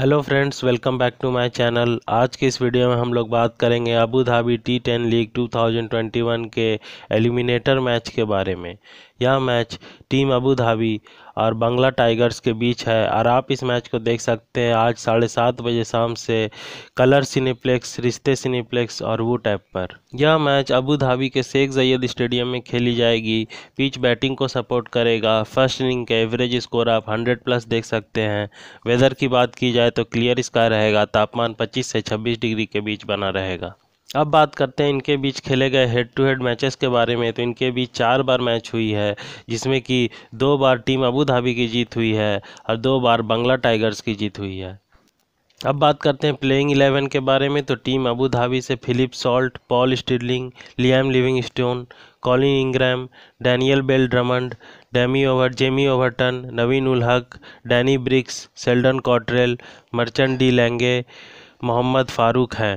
hello friends welcome back to my channel आज के इस वीडियो में हम लोग बात करेंगे Abu Dhabi T ten league 2021 के एलिमिनेटर मैच के बारे में यह मैच टीम अबू धाबी और बांग्ला टाइगर्स के बीच है और आप इस मैच को देख सकते हैं आज साढ़े सात बजे शाम से कलर सिनेप्लेक्स रिश्ते सिनेप्लेक्स और वो टैप पर यह मैच अबू धाबी के शेख जैद स्टेडियम में खेली जाएगी पिच बैटिंग को सपोर्ट करेगा फर्स्ट इनिंग का एवरेज स्कोर आप हंड्रेड प्लस देख सकते हैं वेदर की बात की जाए है तो क्लियर स्काई रहेगा तापमान 25 से 26 डिग्री के बीच बना रहेगा अब बात करते हैं इनके बीच खेले गए हेड टू हेड मैचेस के बारे में तो इनके बीच चार बार मैच हुई है जिसमें कि दो बार टीम अबू धाबी की जीत हुई है और दो बार बंगला टाइगर्स की जीत हुई है अब बात करते हैं प्लेइंग इलेवन के बारे में तो टीम अबू धाबी से Philip Salt Paul Stirling Liam Livingstone Colin Ingram Daniel Bell Drummond डैमी ओवर Jamie Overton Naveen ul Haq Danny Briggs Sheldon Cottrell Merchant de Lange Mohammad Farooq हैं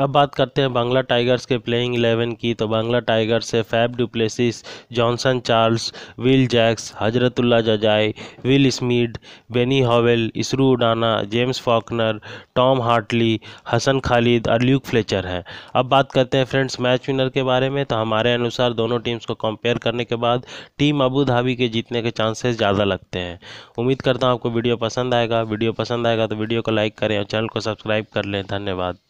अब बात करते हैं बांग्ला टाइगर्स के प्लेइंग इलेवन की तो बांग्ला टाइगर्स से Faf du Plessis Johnson Charles Will Jacks Hazratullah Zazai Will Smeed Benny Howell Isuru Udana James Faulkner Tom Hartley Hasan Khalid और ल्यूक फ्लेचर हैं अब बात करते हैं फ्रेंड्स मैच विनर के बारे में तो हमारे अनुसार दोनों टीम्स को कंपेयर करने के बाद टीम अबू धाबी के जीतने के चांसेस ज़्यादा लगते हैं उम्मीद करता हूँ आपको वीडियो पसंद आएगा वीडियो पसंद आएगा तो वीडियो को लाइक करें और चैनल को सब्सक्राइब कर लें धन्यवाद